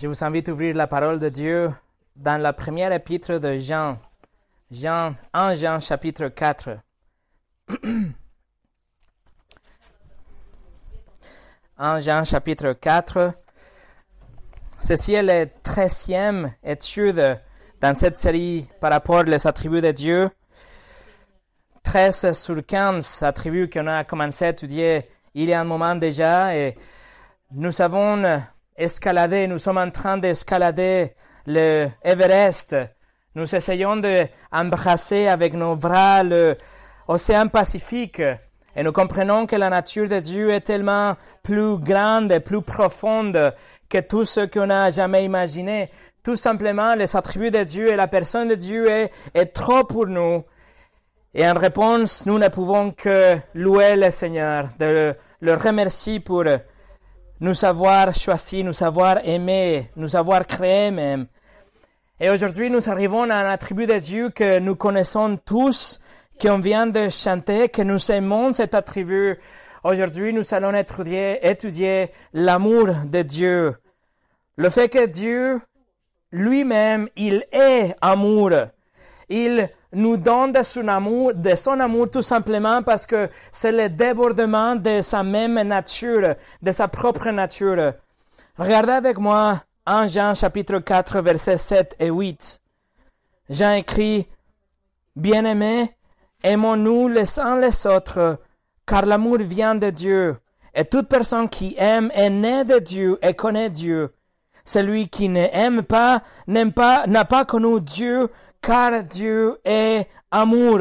Je vous invite à ouvrir la parole de Dieu dans la première épître de Jean, Jean 1 Jean chapitre 4. 1 Jean chapitre 4. Ceci est la treizième étude dans cette série par rapport aux attributs de Dieu. 13 sur 15 attributs qu'on a commencé à étudier il y a un moment déjà et nous avons escalader, nous sommes en train d'escalader l'Everest. Nous essayons d'embrasser avec nos bras l'océan Pacifique. Et nous comprenons que la nature de Dieu est tellement plus grande et plus profonde que tout ce qu'on a jamais imaginé. Tout simplement, les attributs de Dieu et la personne de Dieu est, trop pour nous. Et en réponse, nous ne pouvons que louer le Seigneur, de le, le remercier pour nous savoir choisir, nous savoir aimer, nous avoir créé même. Et aujourd'hui, nous arrivons à un attribut de Dieu que nous connaissons tous, qu'on vient de chanter, que nous aimons cet attribut. Aujourd'hui, nous allons étudier, étudier l'amour de Dieu. Le fait que Dieu, lui-même, il est amour. Il nous donne de son amour, de son amour tout simplement parce que c'est le débordement de sa même nature, de sa propre nature. Regardez avec moi en Jean chapitre 4 versets 7 et 8. Jean écrit, Bien-aimés, aimons-nous les uns les autres, car l'amour vient de Dieu, et toute personne qui aime est née de Dieu et connaît Dieu. Celui qui ne pas n'aime pas, n'a pas connu Dieu, car Dieu est amour.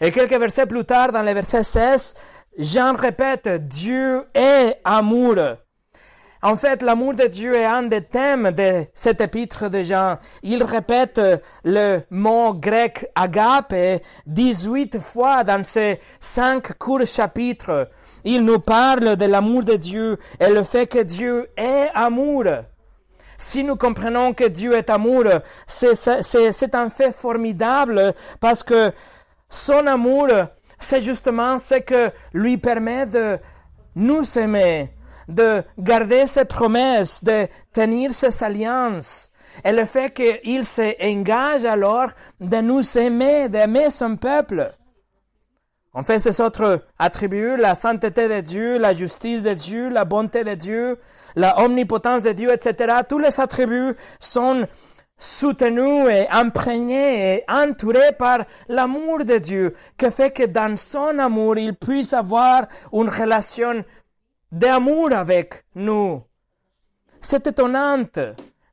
Et quelques versets plus tard, dans le verset 16, Jean répète, Dieu est amour. En fait, l'amour de Dieu est un des thèmes de cet épître de Jean. Il répète le mot grec agape 18 fois dans ces cinq courts chapitres. Il nous parle de l'amour de Dieu et le fait que Dieu est amour. Si nous comprenons que Dieu est amour, c'est un fait formidable parce que son amour, c'est justement ce que lui permet de nous aimer, de garder ses promesses, de tenir ses alliances. Et le fait qu'il s'engage alors de nous aimer, d'aimer son peuple. En fait, ces autres attributs, la sainteté de Dieu, la justice de Dieu, la bonté de Dieu, la omnipotence de Dieu, etc., tous les attributs sont soutenus et imprégnés et entourés par l'amour de Dieu, qui fait que dans son amour, il puisse avoir une relation d'amour avec nous. C'est étonnant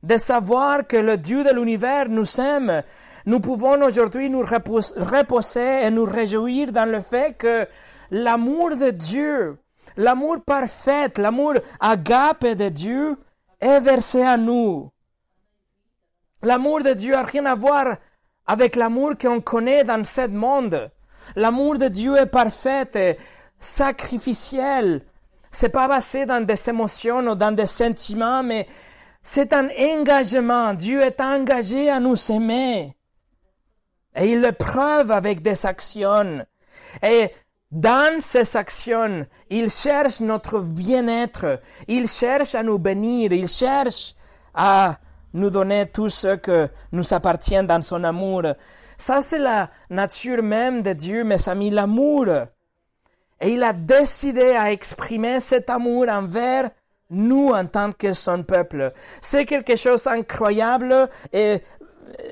de savoir que le Dieu de l'univers nous aime, nous pouvons aujourd'hui nous reposer et nous réjouir dans le fait que l'amour de Dieu, l'amour parfait, l'amour agape de Dieu est versé à nous. L'amour de Dieu a rien à voir avec l'amour qu'on connaît dans ce monde. L'amour de Dieu est parfait et sacrificiel. C'est pas basé dans des émotions ou dans des sentiments, mais c'est un engagement. Dieu est engagé à nous aimer. Et il le prouve avec des actions. Et dans ces actions, il cherche notre bien-être. Il cherche à nous bénir. Il cherche à nous donner tout ce que nous appartient dans son amour. Ça, c'est la nature même de Dieu, mes amis, l'amour. Et il a décidé à exprimer cet amour envers nous en tant que son peuple. C'est quelque chose d'incroyable et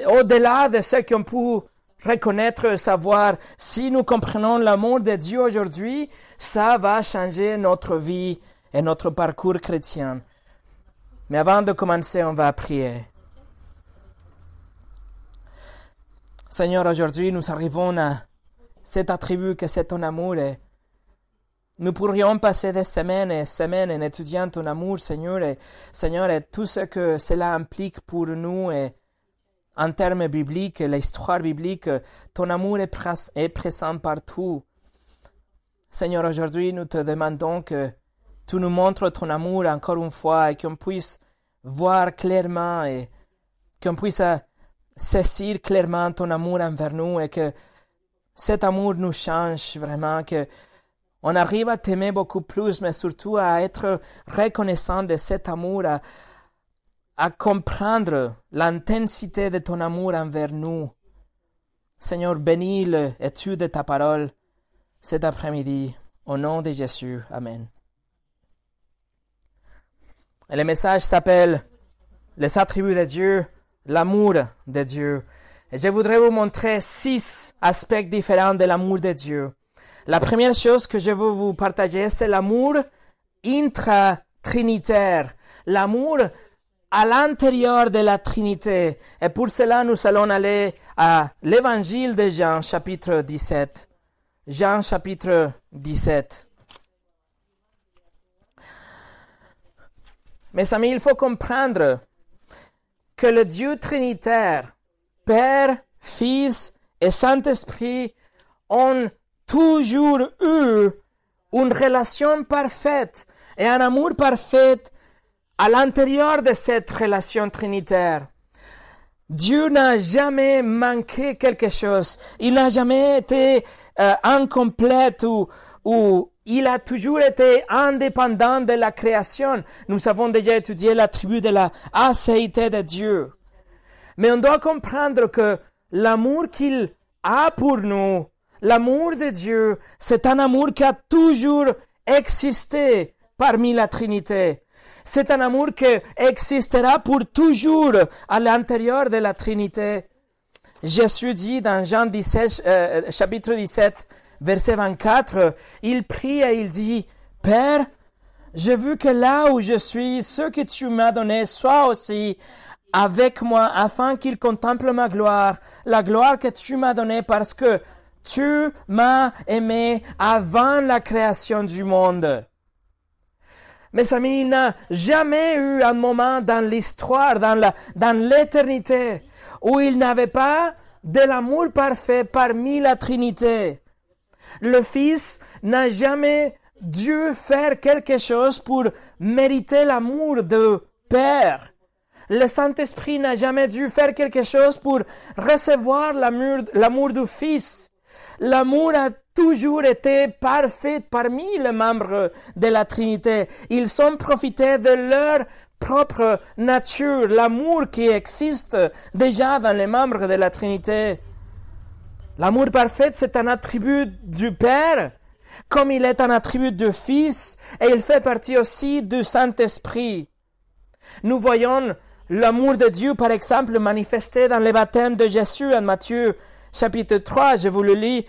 euh, au-delà de ce qu'on peut reconnaître, savoir, si nous comprenons l'amour de Dieu aujourd'hui, ça va changer notre vie et notre parcours chrétien. Mais avant de commencer, on va prier. Seigneur, aujourd'hui, nous arrivons à cet attribut que c'est ton amour et nous pourrions passer des semaines et semaines en étudiant ton amour, Seigneur, et, Seigneur, tout ce que cela implique pour nous et en termes bibliques, l'histoire biblique, ton amour est, présent partout. Seigneur, aujourd'hui, nous te demandons que tu nous montres ton amour encore une fois et qu'on puisse voir clairement et qu'on puisse euh, saisir clairement ton amour envers nous et que cet amour nous change vraiment, que on arrive à t'aimer beaucoup plus, mais surtout à être reconnaissant de cet amour, à, comprendre l'intensité de ton amour envers nous. Seigneur, bénis tu de ta parole cet après-midi. Au nom de Jésus. Amen. Et le message s'appelle Les attributs de Dieu, l'amour de Dieu. Et je voudrais vous montrer six aspects différents de l'amour de Dieu. La première chose que je veux vous partager, c'est l'amour intra-trinitaire. l'amour à l'intérieur de la Trinité. Et pour cela, nous allons aller à l'évangile de Jean, chapitre 17. Jean, chapitre 17. Mes amis, il faut comprendre que le Dieu Trinitaire, Père, Fils et Saint-Esprit, ont toujours eu une relation parfaite et un amour parfait à l'intérieur de cette relation trinitaire. Dieu n'a jamais manqué quelque chose. Il n'a jamais été euh, incomplet ou, il a toujours été indépendant de la création. Nous avons déjà étudié l'attribut de la acéité de Dieu. Mais on doit comprendre que l'amour qu'il a pour nous L'amour de Dieu, c'est un amour qui a toujours existé parmi la Trinité. C'est un amour qui existera pour toujours à l'intérieur de la Trinité. Jésus dit dans Jean 17, euh, euh, chapitre 17, verset 24, il prie et il dit, Père, je veux que là où je suis, ce que tu m'as donné soit aussi avec moi afin qu'il contemple ma gloire, la gloire que tu m'as donnée parce que tu m'as aimé avant la création du monde. Mes amis, il n'a jamais eu un moment dans l'histoire, dans dans l'éternité, où il n'avait pas de l'amour parfait parmi la Trinité. Le Fils n'a jamais dû faire quelque chose pour mériter l'amour de Père. Le Saint-Esprit n'a jamais dû faire quelque chose pour recevoir l'amour du Fils. L'amour a toujours été parfait parmi les membres de la Trinité. Ils ont profité de leur propre nature, l'amour qui existe déjà dans les membres de la Trinité. L'amour parfait, c'est un attribut du Père, comme il est un attribut du Fils, et il fait partie aussi du Saint-Esprit. Nous voyons l'amour de Dieu, par exemple, manifesté dans les baptêmes de Jésus en Matthieu chapitre 3, je vous le lis.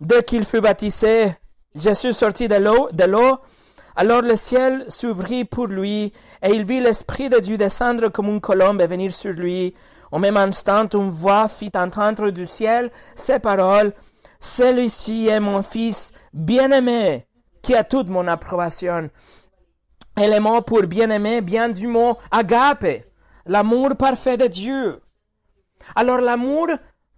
Dès qu'il fut baptisé, Jésus sorti de l'eau, de l'eau. Alors le ciel s'ouvrit pour lui, et il vit l'Esprit de Dieu descendre comme une colombe et venir sur lui. Au même instant, une voix fit entendre du ciel ces paroles. Celui-ci est mon fils bien-aimé, qui a toute mon approbation. Et les mot pour bien-aimé bien du mot agape, l'amour parfait de Dieu. Alors l'amour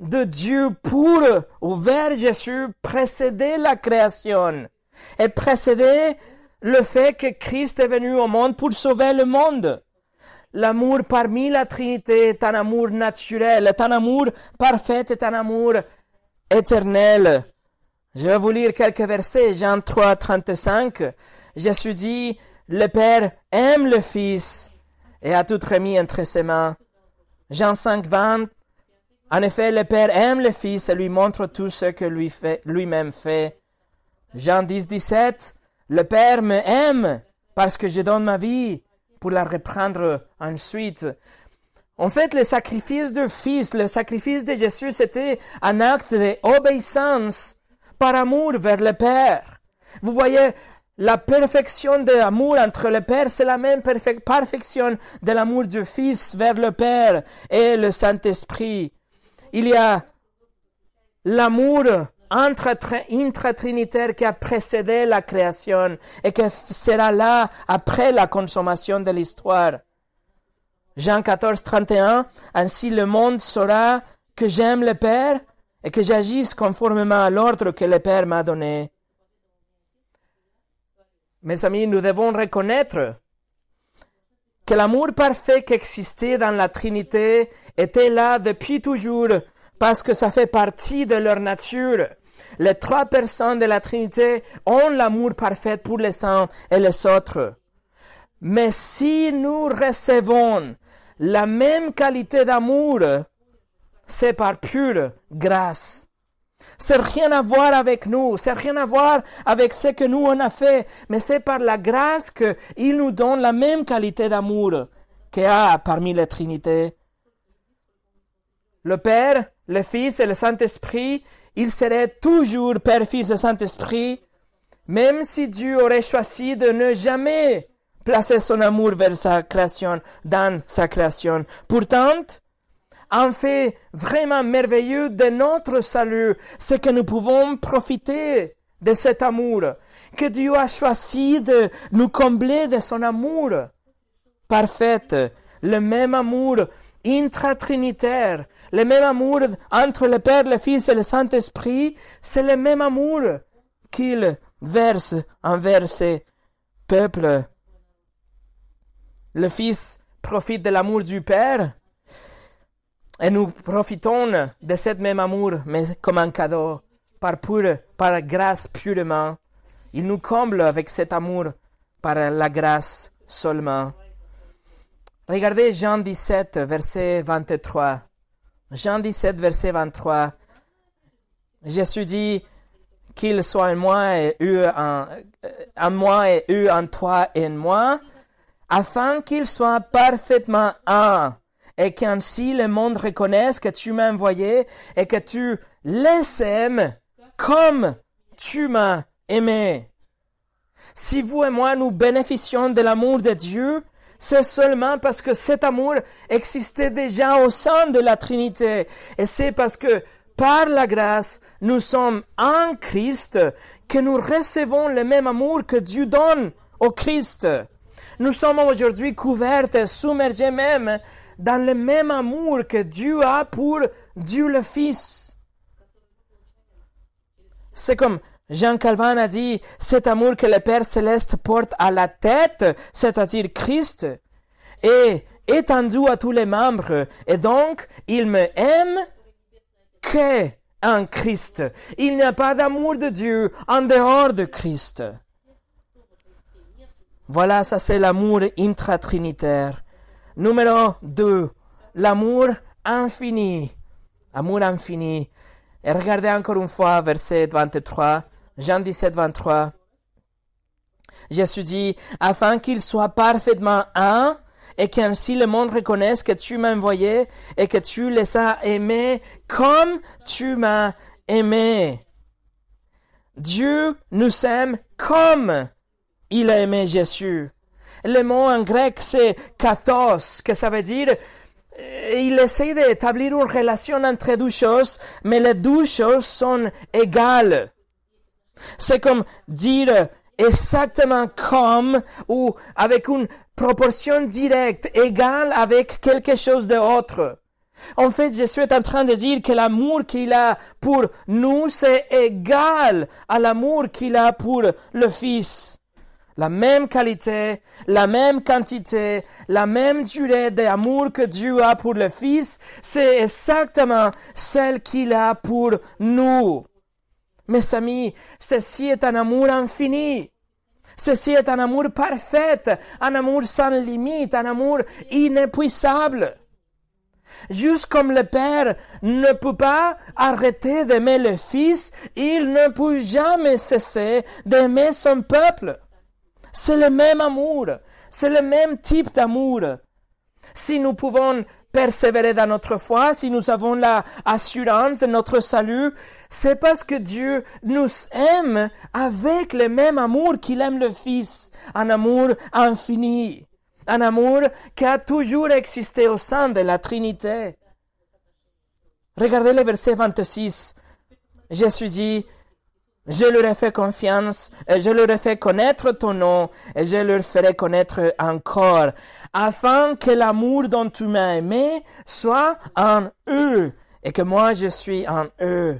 de Dieu pour ou vers Jésus précéder la création et précéder le fait que Christ est venu au monde pour sauver le monde. L'amour parmi la Trinité est un amour naturel, est un amour parfait, est un amour éternel. Je vais vous lire quelques versets. Jean 3, 35. Jésus dit, le Père aime le Fils et a tout remis entre ses mains. Jean 5, 20. En effet, le Père aime le Fils et lui montre tout ce que lui fait, lui-même fait. Jean 10, 17, le Père me aime parce que je donne ma vie pour la reprendre ensuite. En fait, le sacrifice du Fils, le sacrifice de Jésus, c'était un acte d'obéissance par amour vers le Père. Vous voyez, la perfection de l'amour entre le Père, c'est la même perfection de l'amour du Fils vers le Père et le Saint-Esprit. Il y a l'amour intra-trinitaire qui a précédé la création et qui sera là après la consommation de l'histoire. Jean 14, 31, ainsi le monde saura que j'aime le Père et que j'agisse conformément à l'ordre que le Père m'a donné. Mes amis, nous devons reconnaître que l'amour parfait qui existait dans la Trinité était là depuis toujours, parce que ça fait partie de leur nature. Les trois personnes de la Trinité ont l'amour parfait pour les uns et les autres. Mais si nous recevons la même qualité d'amour, c'est par pure grâce. C'est rien à voir avec nous, c'est rien à voir avec ce que nous on a fait, mais c'est par la grâce qu'il nous donne la même qualité d'amour qu'il a parmi les trinités. Le Père, le Fils et le Saint-Esprit, il serait toujours Père, Fils et Saint-Esprit, même si Dieu aurait choisi de ne jamais placer son amour vers sa création, dans sa création. Pourtant, un fait vraiment merveilleux de notre salut, c'est que nous pouvons profiter de cet amour, que Dieu a choisi de nous combler de son amour parfait, le même amour intratrinitaire, le même amour entre le Père, le Fils et le Saint-Esprit, c'est le même amour qu'il verse envers ses peuples. Le Fils profite de l'amour du Père et nous profitons de cet même amour, mais comme un cadeau, par, pure, par grâce purement. Il nous comble avec cet amour par la grâce seulement. Regardez Jean 17, verset 23. Jean 17, verset 23. Jésus dit qu'il soit en moi et eu en, en moi et en toi et en moi, afin qu'il soit parfaitement un et qu'ainsi le monde reconnaisse que tu m'as envoyé et que tu les aimes comme tu m'as aimé. Si vous et moi nous bénéficions de l'amour de Dieu, c'est seulement parce que cet amour existait déjà au sein de la Trinité. Et c'est parce que par la grâce, nous sommes en Christ que nous recevons le même amour que Dieu donne au Christ. Nous sommes aujourd'hui couverts et submergés même dans le même amour que Dieu a pour Dieu le Fils. C'est comme Jean Calvin a dit, cet amour que le Père céleste porte à la tête, c'est-à-dire Christ, est étendu à tous les membres, et donc il me aime que Christ. Il n'y a pas d'amour de Dieu en dehors de Christ. Voilà, ça c'est l'amour intratrinitaire. Numéro 2. L'amour infini. Amour infini. Et regardez encore une fois verset 23, Jean 17, 23. Jésus dit, afin qu'il soit parfaitement un, et qu'ainsi le monde reconnaisse que tu m'as envoyé et que tu les as aimés comme tu m'as aimé. Dieu nous aime comme il a aimé Jésus. Le mot en grec, c'est kathos, que ça veut dire euh, il essaie d'établir une relation entre deux choses, mais les deux choses sont égales. C'est comme dire exactement comme ou avec une proportion directe égale avec quelque chose d'autre. En fait, je suis en train de dire que l'amour qu'il a pour nous, c'est égal à l'amour qu'il a pour le Fils la même qualité, la même quantité, la même durée d'amour que Dieu a pour le Fils, c'est exactement celle qu'il a pour nous. Mes amis, ceci est un amour infini. Ceci est un amour parfait, un amour sans limite, un amour inépuisable. Juste comme le Père ne peut pas arrêter d'aimer le Fils, il ne peut jamais cesser d'aimer son peuple. C'est le même amour. C'est le même type d'amour. Si nous pouvons persévérer dans notre foi, si nous avons la assurance de notre salut, c'est parce que Dieu nous aime avec le même amour qu'il aime le Fils, un amour infini, un amour qui a toujours existé au sein de la Trinité. Regardez le verset 26. Jésus dit, je leur ai fait confiance, et je leur ai fait connaître ton nom, et je leur ferai connaître encore, afin que l'amour dont tu m'as aimé soit en eux, et que moi je suis en eux.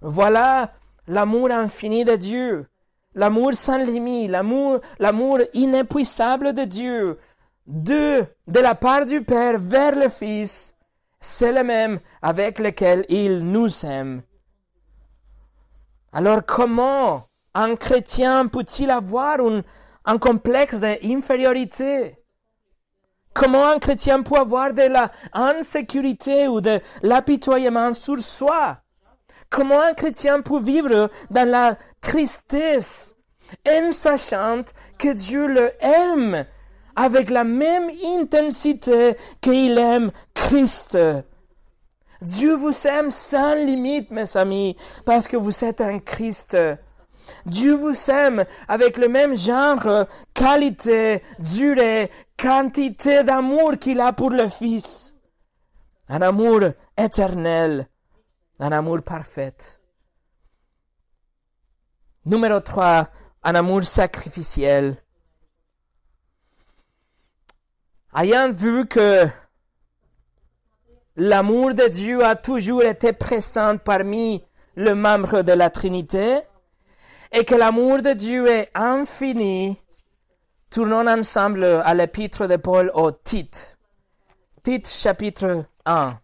Voilà l'amour infini de Dieu, l'amour sans limite, l'amour, l'amour inépuisable de Dieu, de, de la part du Père vers le Fils, c'est le même avec lequel il nous aime. Alors comment un chrétien peut-il avoir un, complexe d'infériorité Comment un chrétien peut avoir de la insécurité ou de l'apitoyement sur soi Comment un chrétien peut vivre dans la tristesse en sachant que Dieu le aime avec la même intensité qu'il aime Christ Dieu vous aime sans limite, mes amis, parce que vous êtes un Christ. Dieu vous aime avec le même genre, euh, qualité, durée, quantité d'amour qu'il a pour le Fils. Un amour éternel, un amour parfait. Numéro 3, un amour sacrificiel. Ayant vu que L'amour de Dieu a toujours été présent parmi les membres de la Trinité et que l'amour de Dieu est infini. Tournons ensemble à l'épître de Paul au Tite. Tite chapitre 1.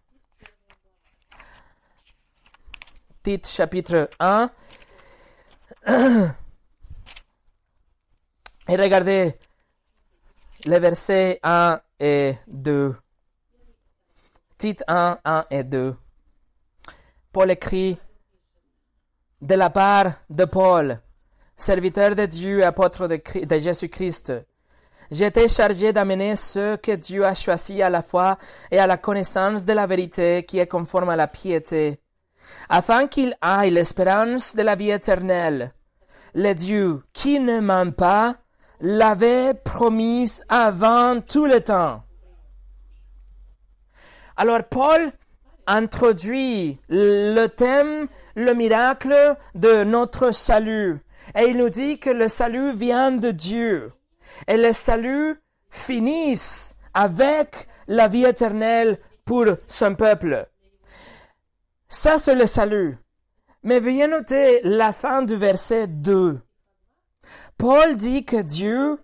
Tite chapitre 1. Et regardez les versets 1 et 2. Tite 1, 1 et 2. Paul écrit de la part de Paul, serviteur de Dieu, et apôtre de, Jésus-Christ. J'étais chargé d'amener ceux que Dieu a choisis à la foi et à la connaissance de la vérité qui est conforme à la piété, afin qu'ils aillent l'espérance de la vie éternelle. Le Dieu qui ne ment pas l'avait promise avant tout le temps alors Paul introduit le thème, le miracle de notre salut. Et il nous dit que le salut vient de Dieu. Et le salut finit avec la vie éternelle pour son peuple. Ça, c'est le salut. Mais veuillez noter la fin du verset 2. Paul dit que Dieu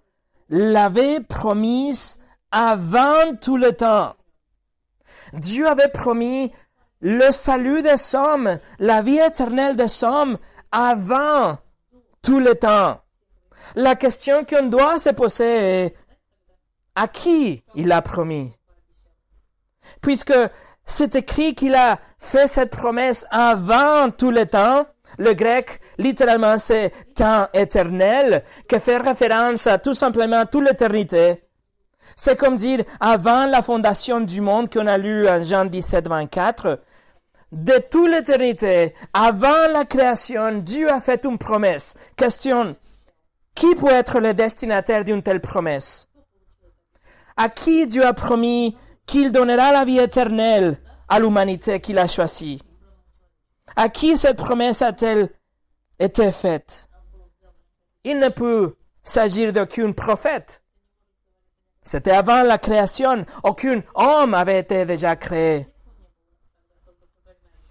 l'avait promise avant tout le temps. Dieu avait promis le salut des hommes, la vie éternelle des hommes avant tout le temps. La question qu'on doit se poser est à qui il a promis? Puisque c'est écrit qu'il a fait cette promesse avant tout le temps, le grec, littéralement, c'est temps éternel, qui fait référence à tout simplement toute l'éternité. C'est comme dire, avant la fondation du monde qu'on a lu en Jean 17, 24, de toute l'éternité, avant la création, Dieu a fait une promesse. Question, qui peut être le destinataire d'une telle promesse À qui Dieu a promis qu'il donnera la vie éternelle à l'humanité qu'il a choisie À qui cette promesse a-t-elle été faite Il ne peut s'agir d'aucune prophète. C'était avant la création. Aucun homme avait été déjà créé.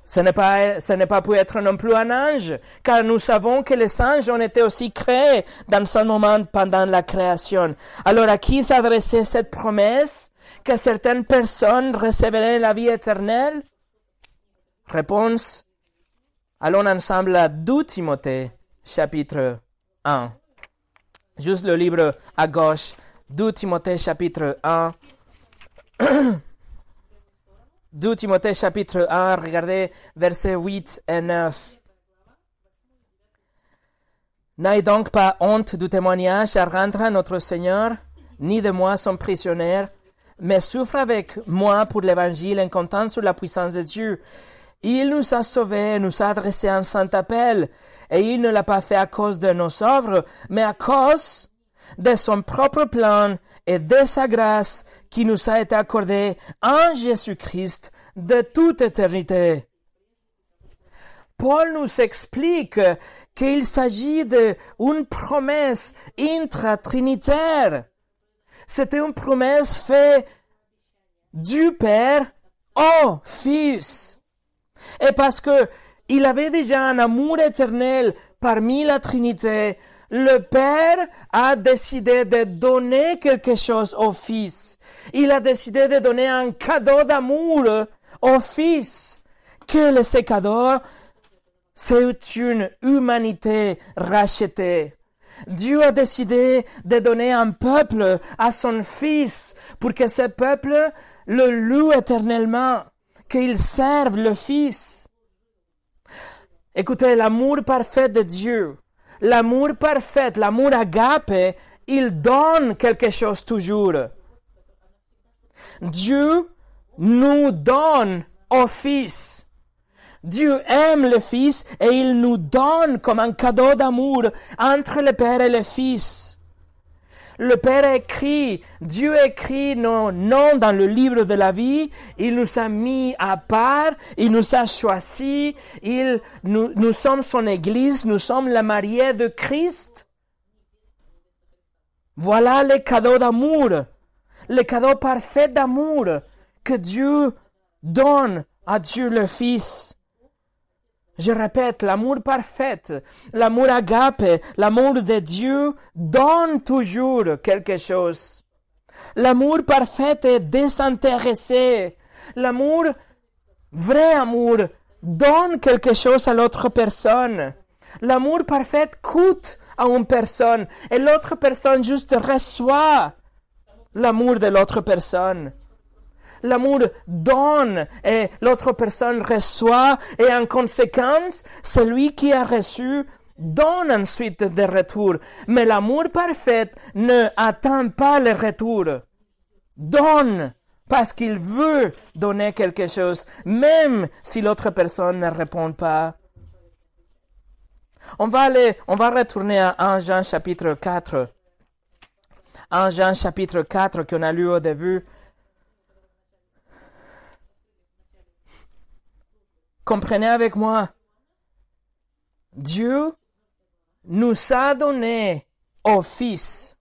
Ce n'est pas, ce n'est pas pu être non plus un ange, car nous savons que les anges ont été aussi créés dans ce moment pendant la création. Alors à qui s'adressait cette promesse que certaines personnes recevraient la vie éternelle? Réponse. Allons ensemble à 2 Timothée, chapitre 1. Juste le livre à gauche 2 Timothée chapitre 1. 2 Timothée chapitre 1, regardez versets 8 et 9. N'aie donc pas honte du témoignage à rendre à notre Seigneur, ni de moi son prisonnier, mais souffre avec moi pour l'Évangile en comptant sur la puissance de Dieu. Il nous a sauvés, nous a adressé un saint appel, et il ne l'a pas fait à cause de nos œuvres, mais à cause de son propre plan et de sa grâce qui nous a été accordée en Jésus-Christ de toute éternité. Paul nous explique qu'il s'agit d'une promesse intra-trinitaire. C'était une promesse faite du Père au Fils. Et parce que il avait déjà un amour éternel parmi la Trinité, le Père a décidé de donner quelque chose au Fils. Il a décidé de donner un cadeau d'amour au Fils. Quel est ce cadeau C'est une humanité rachetée. Dieu a décidé de donner un peuple à son Fils pour que ce peuple le loue éternellement, qu'il serve le Fils. Écoutez, l'amour parfait de Dieu l'amour parfait, l'amour agape, il donne quelque chose toujours. Dieu nous donne au Fils. Dieu aime le Fils et il nous donne comme un cadeau d'amour entre le Père et le Fils. Le Père écrit, Dieu écrit nos noms dans le livre de la vie, il nous a mis à part, il nous a choisis, il, nous, nous sommes son Église, nous sommes la mariée de Christ. Voilà le cadeau d'amour, le cadeau parfait d'amour que Dieu donne à Dieu le Fils. Je répète, l'amour parfait, l'amour agape, l'amour de Dieu donne toujours quelque chose. L'amour parfait est désintéressé. L'amour, vrai amour, donne quelque chose à l'autre personne. L'amour parfait coûte à une personne et l'autre personne juste reçoit l'amour de l'autre personne l'amour donne et l'autre personne reçoit et en conséquence, celui qui a reçu donne ensuite des retours. Mais l'amour parfait ne attend pas les retours. Donne parce qu'il veut donner quelque chose, même si l'autre personne ne répond pas. On va aller, on va retourner à 1 Jean chapitre 4. 1 Jean chapitre 4 qu'on a lu au début. Comprenez avec moi. Dieu nous a donné au Fils.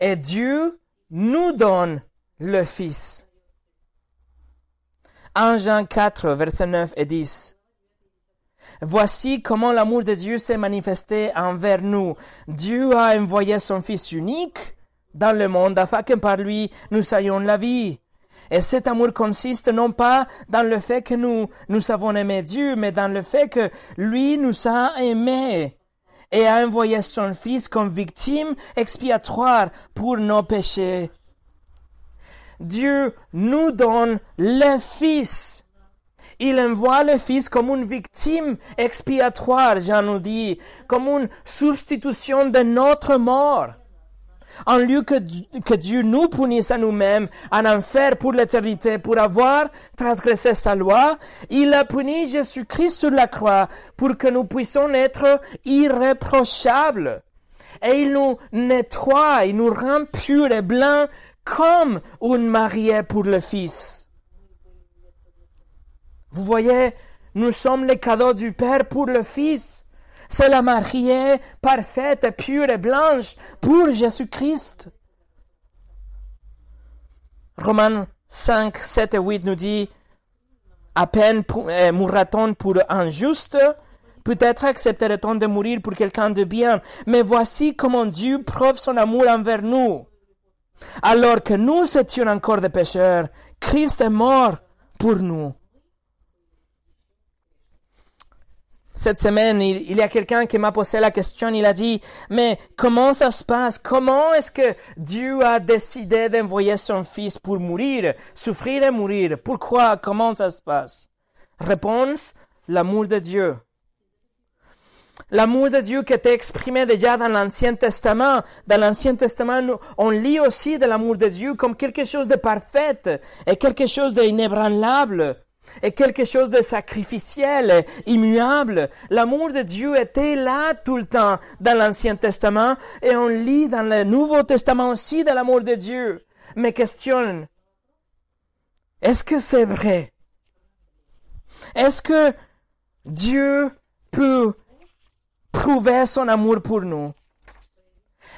Et Dieu nous donne le Fils. En Jean 4, verset 9 et 10. Voici comment l'amour de Dieu s'est manifesté envers nous. Dieu a envoyé son Fils unique dans le monde afin que par lui nous ayons la vie. Et cet amour consiste non pas dans le fait que nous, nous avons aimé Dieu, mais dans le fait que lui nous a aimés et a envoyé son Fils comme victime expiatoire pour nos péchés. Dieu nous donne le Fils. Il envoie le Fils comme une victime expiatoire, Jean nous dit, comme une substitution de notre mort en lieu que, que Dieu nous punisse à nous-mêmes, en enfer pour l'éternité, pour avoir transgressé sa loi, il a puni Jésus-Christ sur la croix pour que nous puissions être irréprochables. Et il nous nettoie, il nous rend pur et blanc comme une mariée pour le Fils. Vous voyez, nous sommes les cadeaux du Père pour le Fils. C'est la mariée parfaite, pure et blanche pour Jésus-Christ. Romains 5, 7 et 8 nous dit, à peine euh, mourra-t-on pour un juste, peut-être accepterait-on de mourir pour quelqu'un de bien, mais voici comment Dieu prouve son amour envers nous. Alors que nous étions encore des pécheurs, Christ est mort pour nous. Cette semaine, il, y a quelqu'un qui m'a posé la question, il a dit, mais comment ça se passe? Comment est-ce que Dieu a décidé d'envoyer son fils pour mourir, souffrir et mourir? Pourquoi? Comment ça se passe? Réponse, l'amour de Dieu. L'amour de Dieu qui était exprimé déjà dans l'Ancien Testament. Dans l'Ancien Testament, on lit aussi de l'amour de Dieu comme quelque chose de parfait et quelque chose d'inébranlable est quelque chose de sacrificiel, immuable. L'amour de Dieu était là tout le temps dans l'Ancien Testament et on lit dans le Nouveau Testament aussi de l'amour de Dieu. Mais questionne est-ce que c'est vrai? Est-ce que Dieu peut prouver son amour pour nous?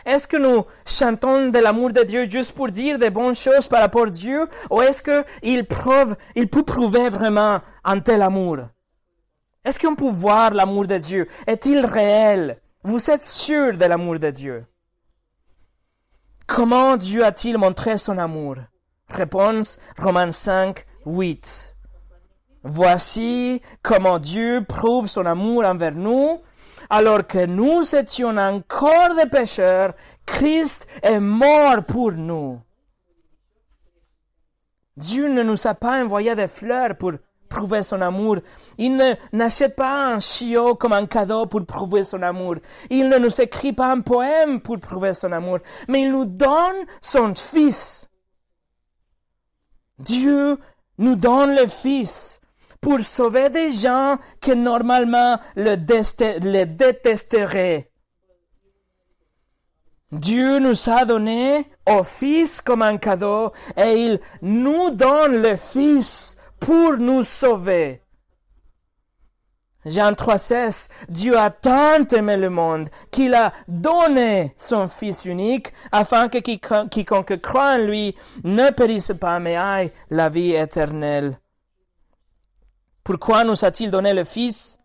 Est-ce que nous chantons de l'amour de Dieu juste pour dire des bonnes choses par rapport à Dieu ou est-ce qu'il prouve, il peut prouver vraiment un tel amour? Est-ce qu'on peut voir l'amour de Dieu? Est-il réel? Vous êtes sûr de l'amour de Dieu? Comment Dieu a-t-il montré son amour? Réponse, Romains 5, 8. Voici comment Dieu prouve son amour envers nous alors que nous étions encore des pécheurs, Christ est mort pour nous. Dieu ne nous a pas envoyé des fleurs pour prouver son amour. Il n'achète pas un chiot comme un cadeau pour prouver son amour. Il ne nous écrit pas un poème pour prouver son amour, mais il nous donne son Fils. Dieu nous donne le Fils pour sauver des gens qui normalement le, le détesteraient. Dieu nous a donné au Fils comme un cadeau et il nous donne le Fils pour nous sauver. Jean 3,16, Dieu a tant aimé le monde qu'il a donné son Fils unique afin que quiconque croit en lui ne périsse pas mais aille la vie éternelle. Pourquoi nous a-t-il donné le Fils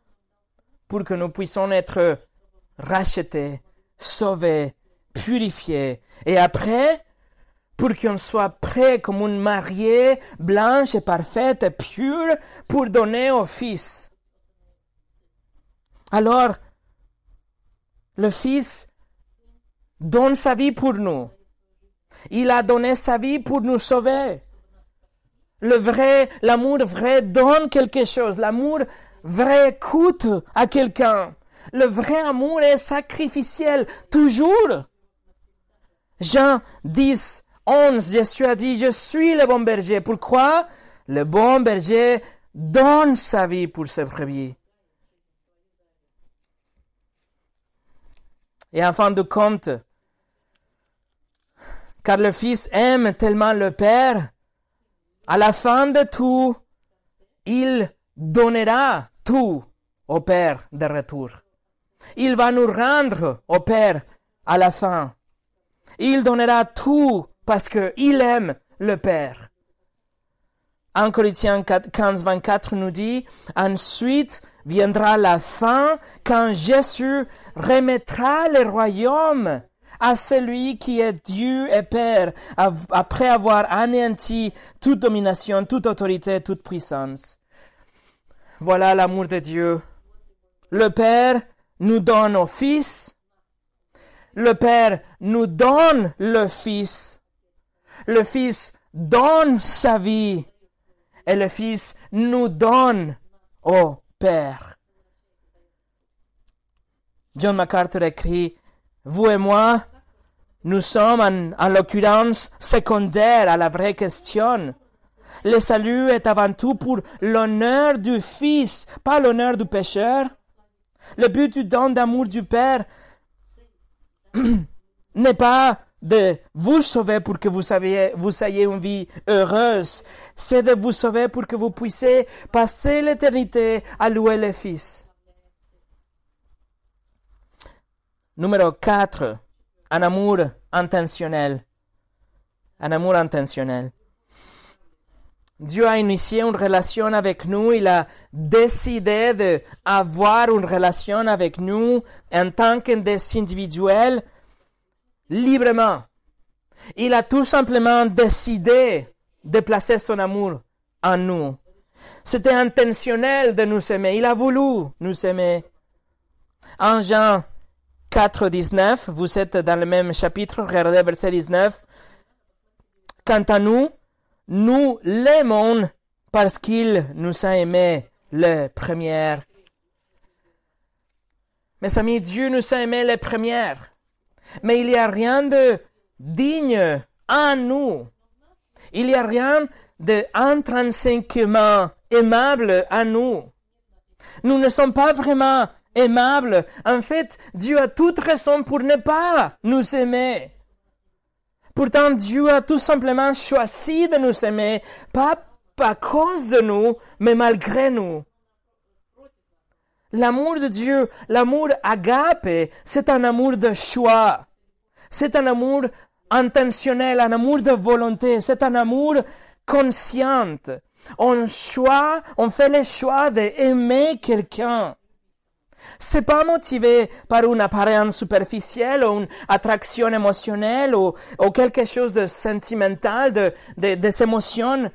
Pour que nous puissions être rachetés, sauvés, purifiés. Et après, pour qu'on soit prêt comme une mariée blanche et parfaite et pure pour donner au Fils. Alors, le Fils donne sa vie pour nous. Il a donné sa vie pour nous sauver. Le vrai, l'amour vrai donne quelque chose. L'amour vrai coûte à quelqu'un. Le vrai amour est sacrificiel, toujours. Jean 10, 11, Jésus a dit, je suis le bon berger. Pourquoi? Le bon berger donne sa vie pour ses brebis. Et en fin de compte, car le Fils aime tellement le Père à la fin de tout, il donnera tout au Père de retour. Il va nous rendre au Père à la fin. Il donnera tout parce qu'il aime le Père. En Corinthiens 15, 24 nous dit, ensuite viendra la fin quand Jésus remettra le royaume à celui qui est Dieu et Père, après avoir anéanti toute domination, toute autorité, toute puissance. Voilà l'amour de Dieu. Le Père nous donne au Fils. Le Père nous donne le Fils. Le Fils donne sa vie. Et le Fils nous donne au Père. John MacArthur écrit vous et moi, nous sommes en, l'occurrence secondaires à la vraie question. Le salut est avant tout pour l'honneur du Fils, pas l'honneur du pécheur. Le but du don d'amour du Père n'est pas de vous sauver pour que vous, saviez, vous ayez une vie heureuse, c'est de vous sauver pour que vous puissiez passer l'éternité à louer le Fils. Numéro 4. Un amour intentionnel. Un amour intentionnel. Dieu a initié une relation avec nous, il a décidé d'avoir une relation avec nous en tant que librement. Il a tout simplement décidé de placer son amour en nous. C'était intentionnel de nous aimer. Il a voulu nous aimer. En Jean 4.19, vous êtes dans le même chapitre, regardez verset 19. Quant à nous, nous l'aimons parce qu'il nous a aimés les premières. Mes amis, Dieu nous a aimés les premières. Mais il n'y a rien de digne à nous. Il n'y a rien de aimable à nous. Nous ne sommes pas vraiment aimable. En fait, Dieu a toute raison pour ne pas nous aimer. Pourtant, Dieu a tout simplement choisi de nous aimer, pas à cause de nous, mais malgré nous. L'amour de Dieu, l'amour agape, c'est un amour de choix. C'est un amour intentionnel, un amour de volonté, c'est un amour conscient. On choix, on fait le choix d'aimer quelqu'un. C'est pas motivé par une apparence superficielle ou une attraction émotionnelle ou, quelque chose de sentimental, de, des émotions.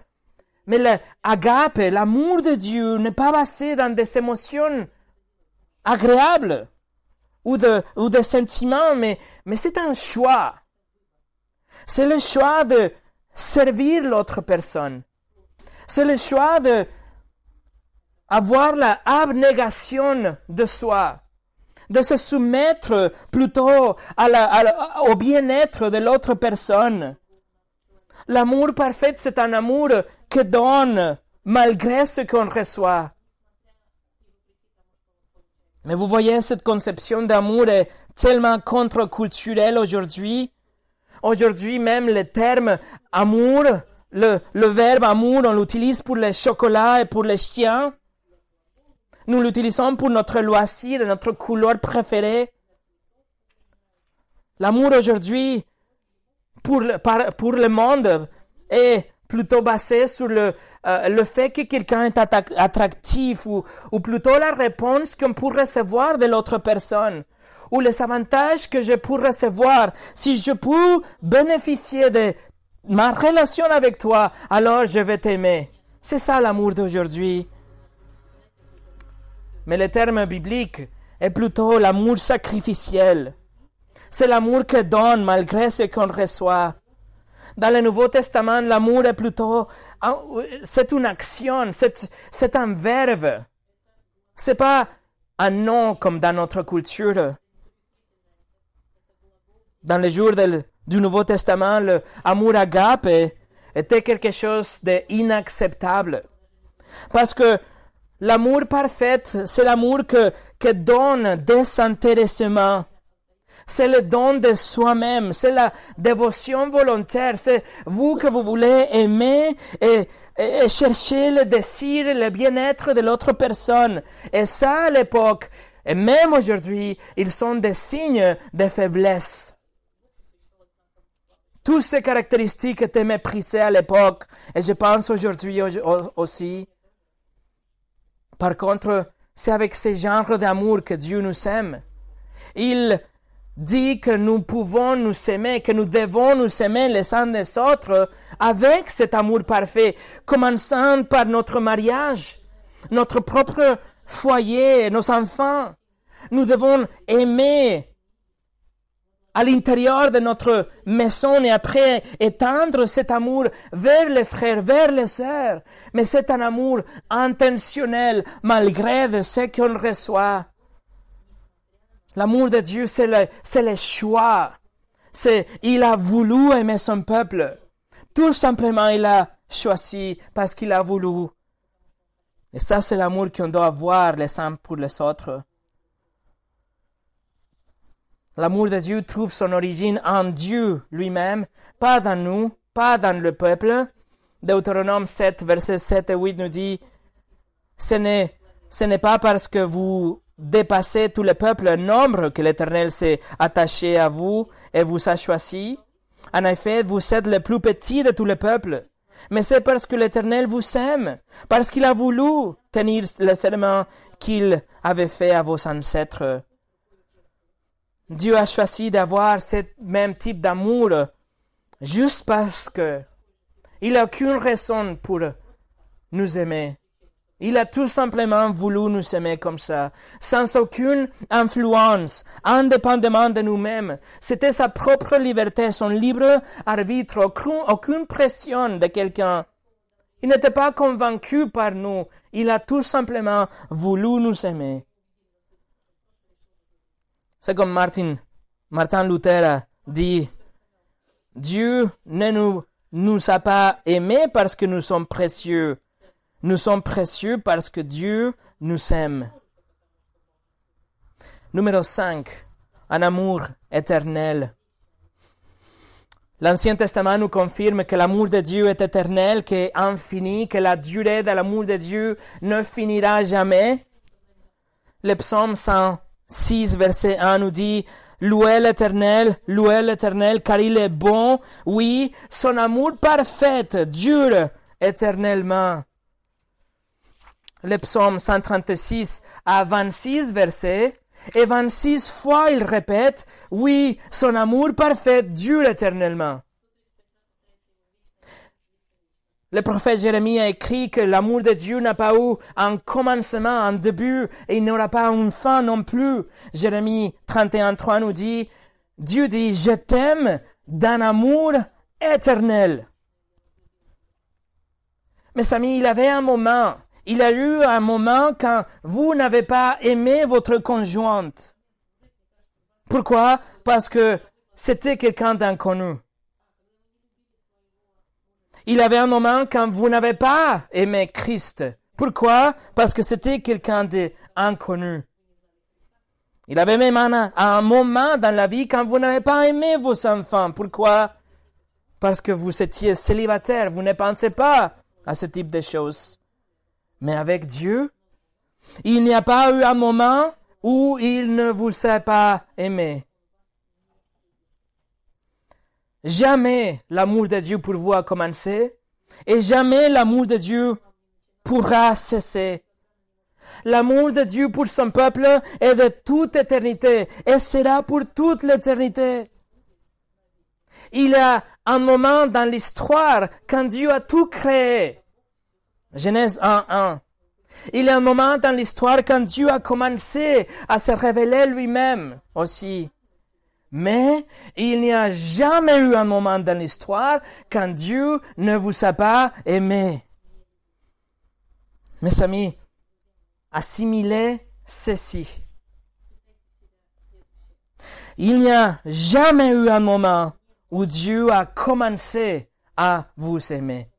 Mais l'agape, l'amour de Dieu n'est pas basé dans des émotions agréables ou, de, ou des sentiments, mais, mais c'est un choix. C'est le choix de servir l'autre personne. C'est le choix de avoir la abnégation de soi, de se soumettre plutôt à la, au bien-être de l'autre personne. L'amour parfait, c'est un amour qui donne malgré ce qu'on reçoit. Mais vous voyez, cette conception d'amour est tellement contre-culturelle aujourd'hui. Aujourd'hui, même le terme amour, le verbe amour, on l'utilise pour les chocolats et pour les chiens. Nous l'utilisons pour notre loisir, notre couleur préférée. L'amour aujourd'hui pour, le, monde est plutôt basé sur le, euh, le fait que quelqu'un est attractif ou, ou plutôt la réponse qu'on peut recevoir de l'autre personne ou les avantages que je pourrais recevoir. Si je peux bénéficier de ma relation avec toi, alors je vais t'aimer. C'est ça l'amour d'aujourd'hui mais le terme biblique est plutôt l'amour sacrificiel. C'est l'amour que donne malgré ce qu'on reçoit. Dans le Nouveau Testament, l'amour est plutôt, c'est une action, c'est un verbe. C'est pas un nom comme dans notre culture. Dans les jours du Nouveau Testament, l'amour agape était quelque chose d'inacceptable. Parce que L'amour parfait, c'est l'amour que, que donne désintéressement. C'est le don de soi-même, c'est la dévotion volontaire, c'est vous que vous voulez aimer et, chercher le désir, et le bien-être de l'autre personne. Et ça, à l'époque, et même aujourd'hui, ils sont des signes de faiblesse. Toutes ces caractéristiques étaient méprisées à l'époque, et je pense aujourd'hui aussi. Par contre, c'est avec ce genre d'amour que Dieu nous aime. Il dit que nous pouvons nous aimer, que nous devons nous aimer les uns des autres avec cet amour parfait, commençant par notre mariage, notre propre foyer, nos enfants. Nous devons aimer à l'intérieur de notre maison et après étendre cet amour vers les frères, vers les sœurs. Mais c'est un amour intentionnel malgré ce qu'on reçoit. L'amour de Dieu, c'est le, choix. C'est, il a voulu aimer son peuple. Tout simplement, il a choisi parce qu'il a voulu. Et ça, c'est l'amour qu'on doit avoir les uns pour les autres. L'amour de Dieu trouve son origine en Dieu lui-même, pas dans nous, pas dans le peuple. Deutéronome 7, versets 7 et 8 nous dit, ce n'est, ce n'est pas parce que vous dépassez tout le peuple nombre que l'Éternel s'est attaché à vous et vous a choisi. En effet, vous êtes le plus petit de tous les peuples. Mais c'est parce que l'Éternel vous aime, parce qu'il a voulu tenir le serment qu'il avait fait à vos ancêtres. Dieu a choisi d'avoir ce même type d'amour juste parce que il n'a aucune raison pour nous aimer. Il a tout simplement voulu nous aimer comme ça, sans aucune influence, indépendamment de nous-mêmes. C'était sa propre liberté, son libre arbitre, aucune pression de quelqu'un. Il n'était pas convaincu par nous. Il a tout simplement voulu nous aimer. C'est comme Martin, Martin Luther a dit, Dieu ne nous, nous a pas aimés parce que nous sommes précieux. Nous sommes précieux parce que Dieu nous aime. Numéro 5. Un amour éternel. L'Ancien Testament nous confirme que l'amour de Dieu est éternel, qu'il est infini, que la durée de l'amour de Dieu ne finira jamais. Le psaume 100. 6, verset 1 nous dit, Louez l'éternel, louez l'éternel, car il est bon. Oui, son amour parfait dure éternellement. Le psaume 136 à 26 verset et 26 fois il répète, oui, son amour parfait dure éternellement. Le prophète Jérémie a écrit que l'amour de Dieu n'a pas eu un commencement, un début, et il n'aura pas une fin non plus. Jérémie 31.3 nous dit, Dieu dit, je t'aime d'un amour éternel. Mais amis, il avait un moment, il a eu un moment quand vous n'avez pas aimé votre conjointe. Pourquoi? Parce que c'était quelqu'un d'inconnu. Il avait un moment quand vous n'avez pas aimé Christ. Pourquoi Parce que c'était quelqu'un d'inconnu. Il avait même un, un moment dans la vie quand vous n'avez pas aimé vos enfants. Pourquoi Parce que vous étiez célibataire, vous ne pensez pas à ce type de choses. Mais avec Dieu, il n'y a pas eu un moment où il ne vous a pas aimé. Jamais l'amour de Dieu pour vous a commencé et jamais l'amour de Dieu pourra cesser. L'amour de Dieu pour son peuple est de toute éternité et sera pour toute l'éternité. Il y a un moment dans l'histoire quand Dieu a tout créé. Genèse 1.1 Il y a un moment dans l'histoire quand Dieu a commencé à se révéler lui-même aussi. Mais il n'y a jamais eu un moment dans l'histoire quand Dieu ne vous a pas aimé. Mes amis, assimilez ceci. Il n'y a jamais eu un moment où Dieu a commencé à vous aimer.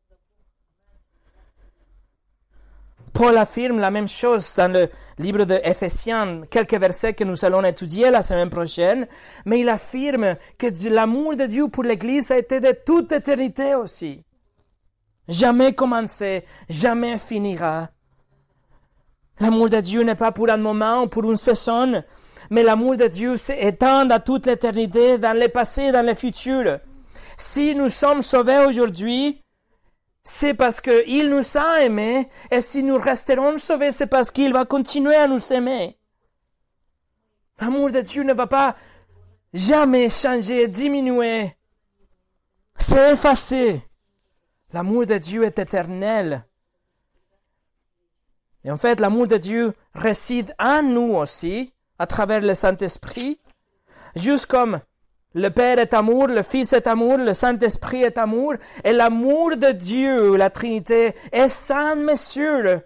Paul affirme la même chose dans le livre de Éphésiens, quelques versets que nous allons étudier la semaine prochaine, mais il affirme que l'amour de Dieu pour l'Église a été de toute éternité aussi. Jamais commencé, jamais finira. L'amour de Dieu n'est pas pour un moment ou pour une saison, mais l'amour de Dieu s'étend à toute l'éternité, dans le passé, dans le futur. Si nous sommes sauvés aujourd'hui, c'est parce que Il nous a aimés, et si nous resterons sauvés, c'est parce qu'il va continuer à nous aimer. L'amour de Dieu ne va pas jamais changer, diminuer, s'effacer. L'amour de Dieu est éternel. Et en fait, l'amour de Dieu réside en nous aussi, à travers le Saint-Esprit, juste comme le Père est amour, le Fils est amour, le Saint-Esprit est amour, et l'amour de Dieu, la Trinité, est sans mesure.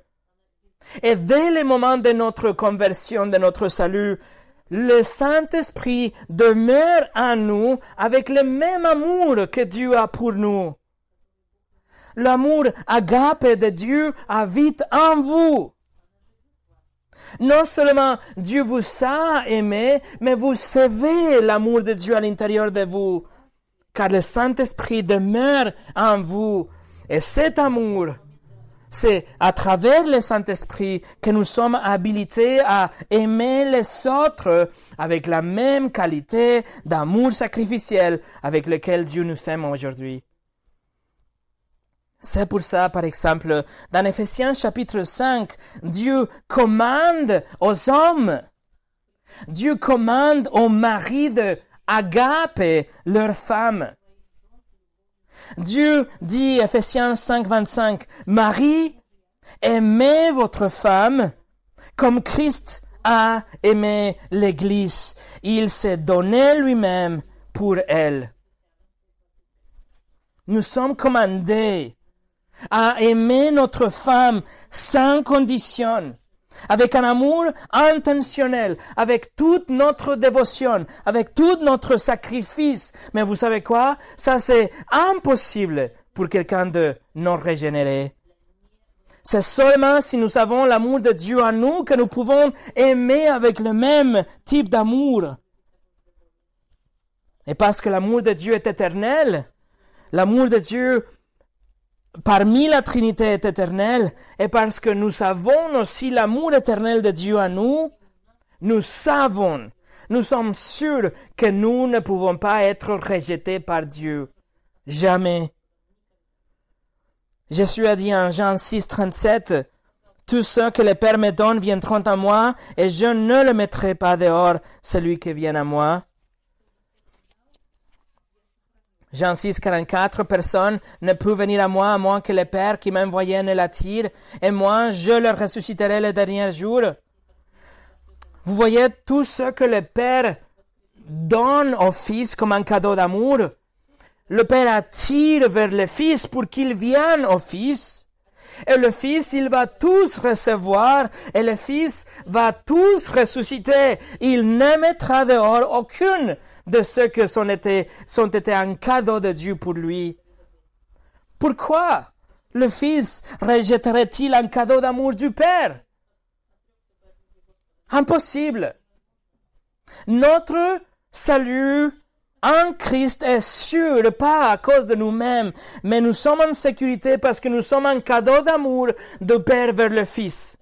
Et dès le moment de notre conversion, de notre salut, le Saint-Esprit demeure en nous avec le même amour que Dieu a pour nous. L'amour agape de Dieu habite en vous. Non seulement Dieu vous a aimé, mais vous savez l'amour de Dieu à l'intérieur de vous, car le Saint-Esprit demeure en vous. Et cet amour, c'est à travers le Saint-Esprit que nous sommes habilités à aimer les autres avec la même qualité d'amour sacrificiel avec lequel Dieu nous aime aujourd'hui. C'est pour ça, par exemple, dans Ephésiens chapitre 5, Dieu commande aux hommes, Dieu commande aux maris de agape femme. Dieu dit, Ephésiens 5, 25, Marie, aimez votre femme comme Christ a aimé l'Église. Il s'est donné lui-même pour elle. Nous sommes commandés à aimer notre femme sans condition, avec un amour intentionnel, avec toute notre dévotion, avec tout notre sacrifice. Mais vous savez quoi Ça, c'est impossible pour quelqu'un de non régénéré. C'est seulement si nous avons l'amour de Dieu en nous que nous pouvons aimer avec le même type d'amour. Et parce que l'amour de Dieu est éternel, l'amour de Dieu parmi la Trinité est éternelle, et parce que nous savons aussi l'amour éternel de Dieu à nous, nous savons, nous sommes sûrs que nous ne pouvons pas être rejetés par Dieu. Jamais. Jésus a dit en Jean 6, 37, Tous ceux que le Père me donne viendront à moi, et je ne le mettrai pas dehors, celui qui vient à moi, Jean 6, 44, personne ne peut venir à moi à moins que le Père qui m'a ne l'attire, et moi je le ressusciterai le dernier jour. Vous voyez tout ce que le Père donne au Fils comme un cadeau d'amour. Le Père attire vers le Fils pour qu'il vienne au Fils. Et le Fils, il va tous recevoir, et le Fils va tous ressusciter. Il ne mettra dehors aucune de ceux qui sont été, un cadeau de Dieu pour lui. Pourquoi le Fils rejetterait-il un cadeau d'amour du Père Impossible. Notre salut en Christ est sûr, pas à cause de nous-mêmes, mais nous sommes en sécurité parce que nous sommes un cadeau d'amour du Père vers le Fils.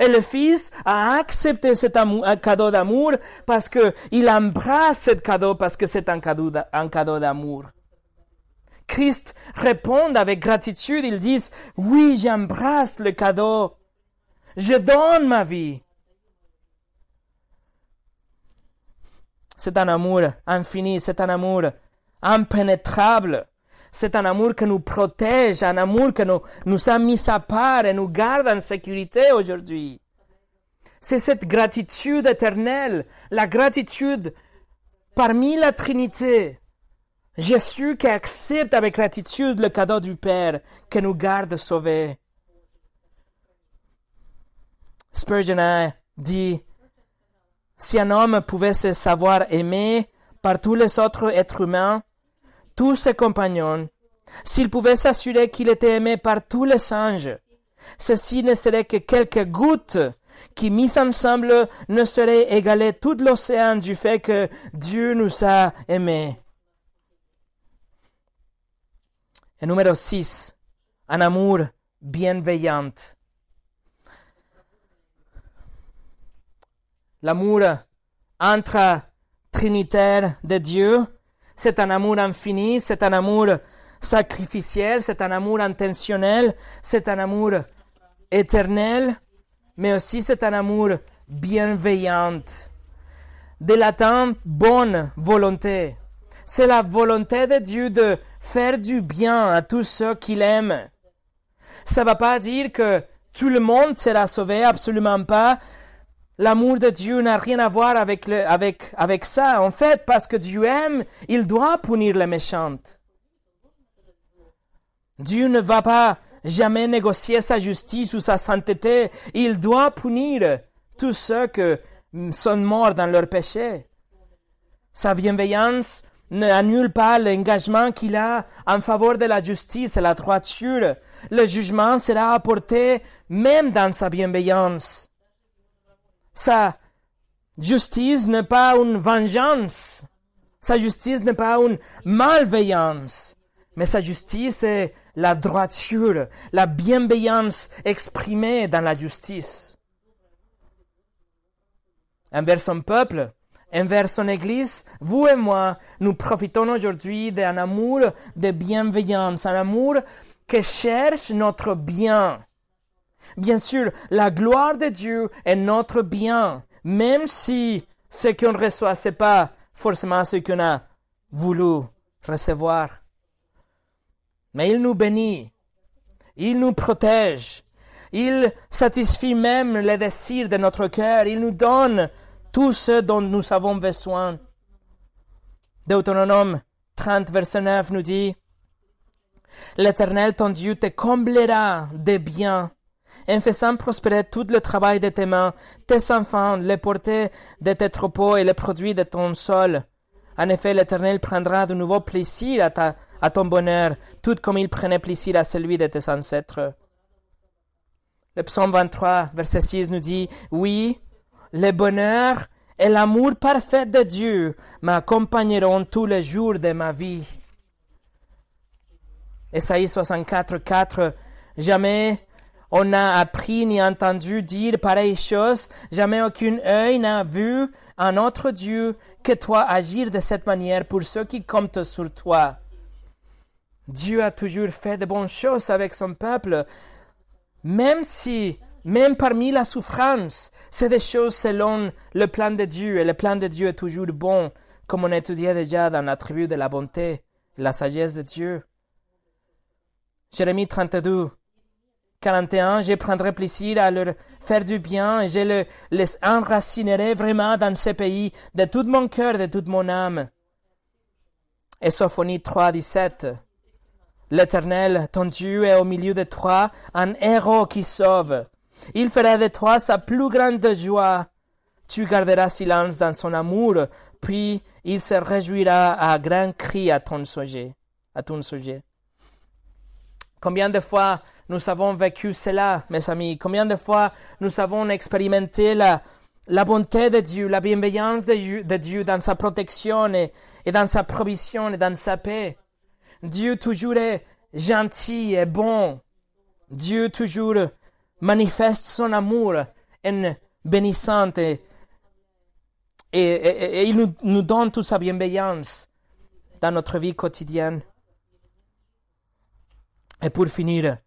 Et le Fils a accepté cet cadeau d'amour parce il embrasse ce cadeau parce que c'est un cadeau, un cadeau d'amour. Christ répond avec gratitude, il dit, « oui, j'embrasse le cadeau, je donne ma vie. C'est un amour infini, c'est un amour impénétrable. C'est un amour qui nous protège, un amour qui nous, nous a mis à part et nous garde en sécurité aujourd'hui. C'est cette gratitude éternelle, la gratitude parmi la Trinité. Jésus qui accepte avec gratitude le cadeau du Père qui nous garde sauvés. Spurgeon a dit, si un homme pouvait se savoir aimé par tous les autres êtres humains, tous ses compagnons, s'il pouvait s'assurer qu'il était aimé par tous les anges, ceci ne serait que quelques gouttes qui, mises ensemble, ne seraient égaler tout l'océan du fait que Dieu nous a aimés. Et numéro 6, un amour bienveillant. L'amour entre trinitaire de Dieu c'est un amour infini, c'est un amour sacrificiel, c'est un amour intentionnel, c'est un amour éternel, mais aussi c'est un amour bienveillant. De l'attente, bonne volonté. C'est la volonté de Dieu de faire du bien à tous ceux qu'il aime. Ça ne va pas dire que tout le monde sera sauvé, absolument pas. L'amour de Dieu n'a rien à voir avec, avec, avec ça. En fait, parce que Dieu aime, il doit punir les méchantes. Dieu ne va pas jamais négocier sa justice ou sa sainteté. Il doit punir tous ceux qui sont morts dans leur péché. Sa bienveillance n'annule pas l'engagement qu'il a en faveur de la justice et la droiture. Le jugement sera apporté même dans sa bienveillance. Sa justice n'est pas une vengeance. Sa justice n'est pas une malveillance. Mais sa justice est la droiture, la bienveillance exprimée dans la justice. Envers son peuple, envers son Église, vous et moi, nous profitons aujourd'hui d'un amour de bienveillance, un amour que cherche notre bien. Bien sûr, la gloire de Dieu est notre bien, même si ce qu'on reçoit, ce n'est pas forcément ce qu'on a voulu recevoir. Mais il nous bénit, il nous protège, il satisfait même les désirs de notre cœur, il nous donne tout ce dont nous avons besoin. Deutéronome 30, verset 9 nous dit, L'Éternel ton Dieu te comblera de biens en faisant prospérer tout le travail de tes mains, tes enfants, les portées de tes troupeaux et les produits de ton sol. En effet, l'Éternel prendra de nouveau plaisir à, ton bonheur, tout comme il prenait plaisir à celui de tes ancêtres. Le psaume 23, verset 6 nous dit, Oui, le bonheur et l'amour parfait de Dieu m'accompagneront tous les jours de ma vie. Esaïe 64, 4, Jamais on n'a appris ni entendu dire pareille chose, jamais aucun œil n'a vu un autre Dieu que toi agir de cette manière pour ceux qui comptent sur toi. Dieu a toujours fait de bonnes choses avec son peuple, même si, même parmi la souffrance, c'est des choses selon le plan de Dieu, et le plan de Dieu est toujours bon, comme on étudiait déjà dans l'attribut de la bonté, la sagesse de Dieu. Jérémie 32, 41, je prendrai plaisir à leur faire du bien et je le, les enracinerai vraiment dans ce pays de tout mon cœur, de toute mon âme. Esophonie 3, 17. L'Éternel, ton Dieu, est au milieu de toi, un héros qui sauve. Il fera de toi sa plus grande joie. Tu garderas silence dans son amour, puis il se réjouira à grands cris à ton sujet. À ton sujet. Combien de fois nous avons vécu cela, mes amis. Combien de fois nous avons expérimenté la, bonté de Dieu, la bienveillance de Dieu, dans sa protection et, dans sa provision et dans sa paix. Dieu toujours est gentil et bon. Dieu toujours manifeste son amour en bénissant et, et, il nous donne toute sa bienveillance dans notre vie quotidienne. Et pour finir,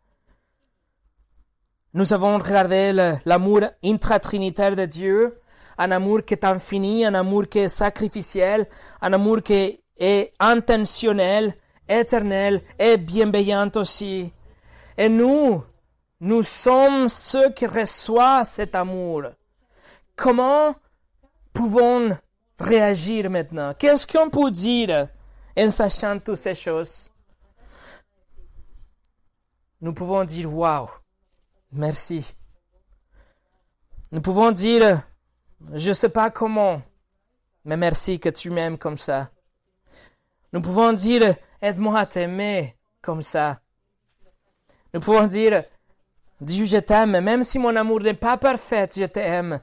nous avons regardé l'amour intratrinitaire de Dieu, un amour qui est infini, un amour qui est sacrificiel, un amour qui est intentionnel, éternel et bienveillant aussi. Et nous, nous sommes ceux qui reçoivent cet amour. Comment pouvons réagir maintenant? Qu'est-ce qu'on peut dire en sachant toutes ces choses? Nous pouvons dire, waouh, Merci. Nous pouvons dire, je ne sais pas comment, mais merci que tu m'aimes comme ça. Nous pouvons dire, aide-moi à t'aimer comme ça. Nous pouvons dire, Dieu, je t'aime, même si mon amour n'est pas parfait, je t'aime.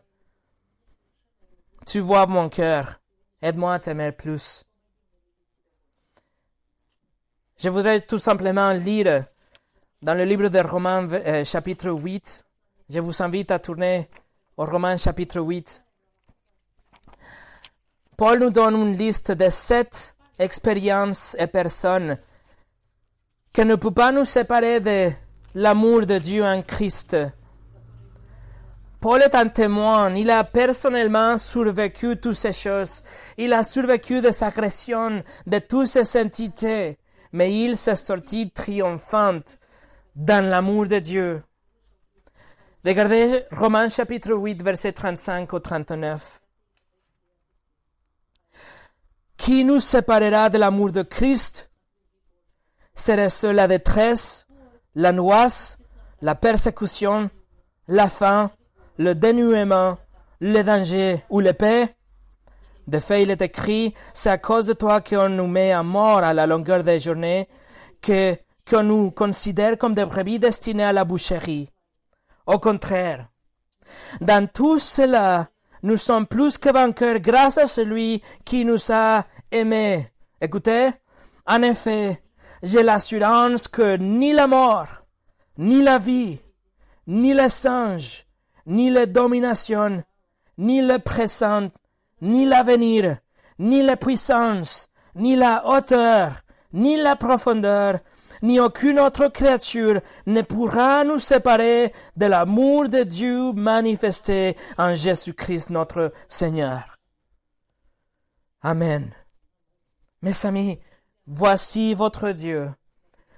Tu vois mon cœur, aide-moi à t'aimer plus. Je voudrais tout simplement lire dans le livre de Romains euh, chapitre 8, je vous invite à tourner au Romains chapitre 8. Paul nous donne une liste de sept expériences et personnes qui ne peuvent pas nous séparer de l'amour de Dieu en Christ. Paul est un témoin, il a personnellement survécu toutes ces choses, il a survécu des agressions de toutes ces entités, mais il s'est sorti triomphant dans l'amour de Dieu. Regardez Romains chapitre 8, verset 35 au 39. Qui nous séparera de l'amour de Christ Serait-ce la détresse, la noisse, la persécution, la faim, le dénuement, le danger ou l'épée De fait, il est écrit, c'est à cause de toi qu'on nous met à mort à la longueur des journées, que qu'on nous considère comme des brebis destinées à la boucherie. Au contraire, dans tout cela, nous sommes plus que vainqueurs grâce à celui qui nous a aimés. Écoutez, en effet, j'ai l'assurance que ni la mort, ni la vie, ni les singes, ni les dominations, ni le présent, ni l'avenir, ni la puissance, ni la hauteur, ni la profondeur, ni aucune autre créature ne pourra nous séparer de l'amour de Dieu manifesté en Jésus-Christ notre Seigneur. Amen. Mes amis, voici votre Dieu.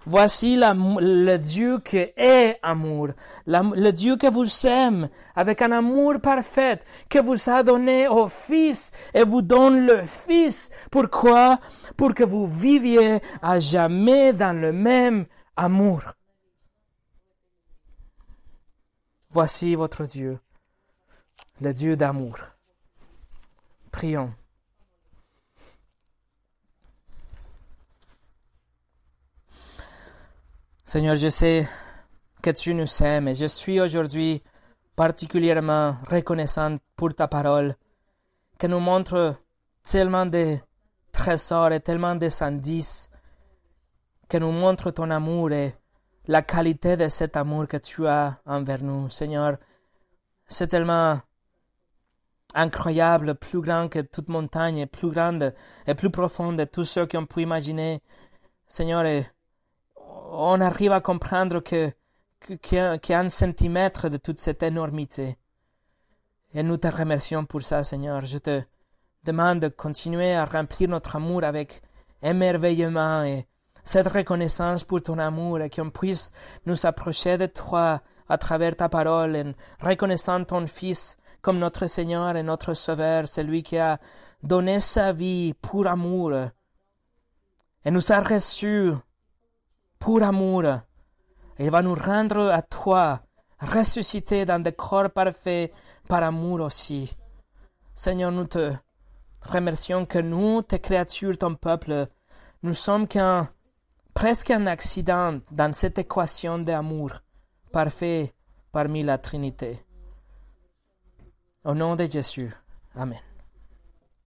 Voici le Dieu qui est amour, le Dieu que vous aime avec un amour parfait, que vous a donné au Fils et vous donne le Fils. Pourquoi Pour que vous viviez à jamais dans le même amour. Voici votre Dieu, le Dieu d'amour. Prions. Seigneur, je sais que tu nous aimes et je suis aujourd'hui particulièrement reconnaissant pour ta parole, qui nous montre tellement de trésors et tellement de sandices, qui nous montre ton amour et la qualité de cet amour que tu as envers nous. Seigneur, c'est tellement incroyable, plus grand que toute montagne, plus grande et plus profonde de tout ce qu'on peut imaginer. Seigneur, on arrive à comprendre que, qu'il y a un centimètre de toute cette énormité. Et nous te remercions pour ça, Seigneur. Je te demande de continuer à remplir notre amour avec émerveillement et cette reconnaissance pour ton amour et qu'on puisse nous approcher de toi à travers ta parole en reconnaissant ton Fils comme notre Seigneur et notre Sauveur, celui qui a donné sa vie pour amour et nous a reçus pour amour. Il va nous rendre à toi, ressuscité dans des corps parfaits, par amour aussi. Seigneur, nous te remercions que nous, tes créatures, ton peuple, nous sommes qu'un, presque un accident dans cette équation d'amour parfait parmi la Trinité. Au nom de Jésus. Amen.